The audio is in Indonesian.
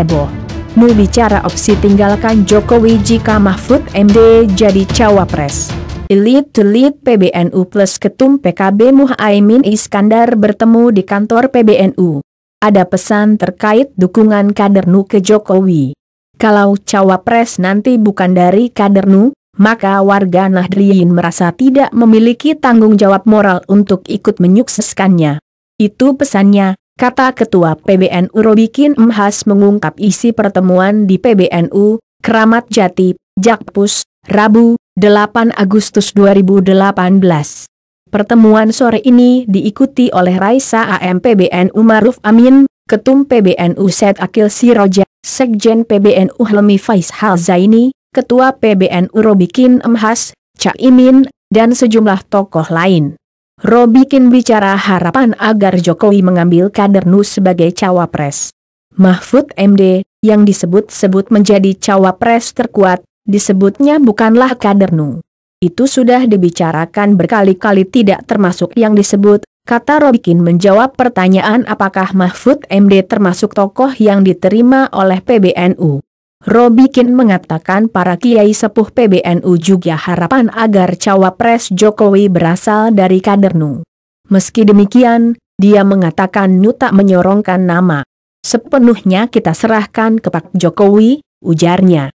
heboh. Mu bicara opsi tinggalkan Jokowi jika Mahfud MD jadi cawapres. elite to lead PBNU plus Ketum PKB Muhaimin Iskandar bertemu di kantor PBNU. Ada pesan terkait dukungan kader NU ke Jokowi. Kalau cawapres nanti bukan dari kader NU, maka warga Nahdliyin merasa tidak memiliki tanggung jawab moral untuk ikut menyukseskannya. Itu pesannya, kata Ketua PBNU Robikin Emhas mengungkap isi pertemuan di PBNU, Keramat Jati, Jakpus, Rabu, 8 Agustus 2018. Pertemuan sore ini diikuti oleh Raisa AM PBNU Maruf Amin, Ketum PBNU Set Akil Siroja, Sekjen PBNU Helmi Faishal Zaini, Ketua PBNU Robikin Emhas, Cak Imin, dan sejumlah tokoh lain. Robikin bicara harapan agar Jokowi mengambil kader NU sebagai cawapres. Mahfud MD, yang disebut-sebut menjadi cawapres terkuat, disebutnya bukanlah kader NU. Itu sudah dibicarakan berkali-kali tidak termasuk yang disebut, kata Robikin menjawab pertanyaan apakah Mahfud MD termasuk tokoh yang diterima oleh PBNU. Robikin mengatakan para kiai sepuh PBNU juga harapan agar cawapres Jokowi berasal dari kader NU. Meski demikian, dia mengatakan NU tak menyorongkan nama. Sepenuhnya kita serahkan ke Pak Jokowi, ujarnya.